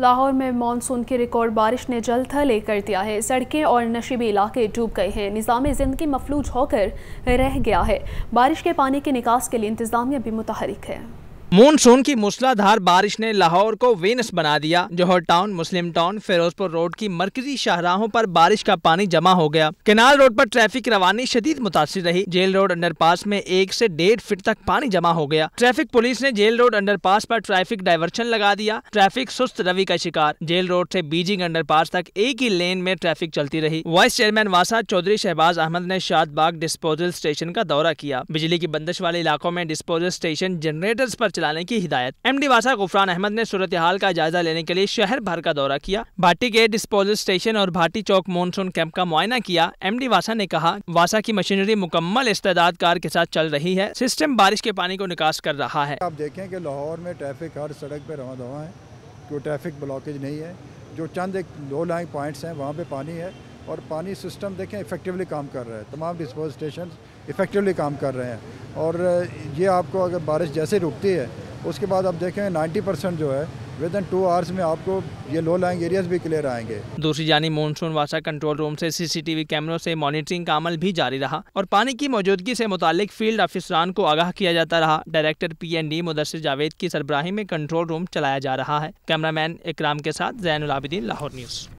लाहौर में मानसून की रिकॉर्ड बारिश ने जल थले कर दिया है सड़कें और नशीबी इलाके डूब गए हैं निज़ाम ज़िंदगी मफलूज होकर रह गया है बारिश के पानी के निकास के लिए इंतज़ामिया भी मुतहरक है मानसून की मूसलाधार बारिश ने लाहौर को वेनस बना दिया Johar town Muslim town Ferozepur road की मरकजी शाहराहों पर बारिश का पानी जमा हो गया केनाल रोड पर ट्रैफिक रवानी शदीद मुतासर रही जेल रोड अंडर पास में एक से डेढ़ फीट तक पानी जमा हो गया ट्रैफिक पुलिस ने जेल रोड अंडर पास पर ट्रैफिक डायवर्शन लगा दिया ट्रैफिक सुस्त रवि का शिकार जेल रोड ऐसी बीजिंग अंडर पास तक एक ही लेन में ट्रैफिक चलती रही वाइस चेयरमैन वासा चौधरी शहबाज अहमद ने शाद बाग डिस्पोजल स्टेशन का दौरा किया बिजली की बंदिश वाले इलाकों में डिस्पोजल स्टेशन जनरेटर्स आरोप चलाने की हिदायत एम डी वासा गुफरान अहमद ने सूरत हाल का जायजा लेने के लिए शहर भर का दौरा किया भाटी के डिस्पोजल स्टेशन और भाटी चौक मानसून कैंप का मुआयना किया एम डी वासा ने कहा वासा की मशीनरी मुकम्मल इस्तेदाद कार के साथ चल रही है सिस्टम बारिश के पानी को निकास कर रहा है आप देखें कि लाहौर में ट्रैफिक हर सड़क पर रवा दवा है कोई ट्रैफिक ब्लॉकेज नहीं है जो चंद एक दो लाइन पॉइंट्स हैं वहाँ पे पानी है और पानी सिस्टम देखें इफेक्टिवली काम कर रहा है तमाम डिस्पोज स्टेशन इफेक्टिवली काम कर रहे हैं और ये आपको अगर बारिश जैसे रुकती है उसके बाद आप देखें नाइन्टी परसेंट जो है विद इन टू आवर्स में आपको ये लो लाइंग एरियाज भी क्लियर आएंगे दूसरी जानी मानसून वाशा कंट्रोल रूम से सीसीटीवी कैमरों से मॉनिटरिंग का अमल भी जारी रहा और पानी की मौजूदगी से मुतालिक फील्ड अफिसरान को आगाह किया जाता रहा director P N D Mudassar Javed की सरबराही में कंट्रोल रूम चलाया जा रहा है कैमरामैन इकराम के साथ जैन लाबिदीन लाहौर न्यूज़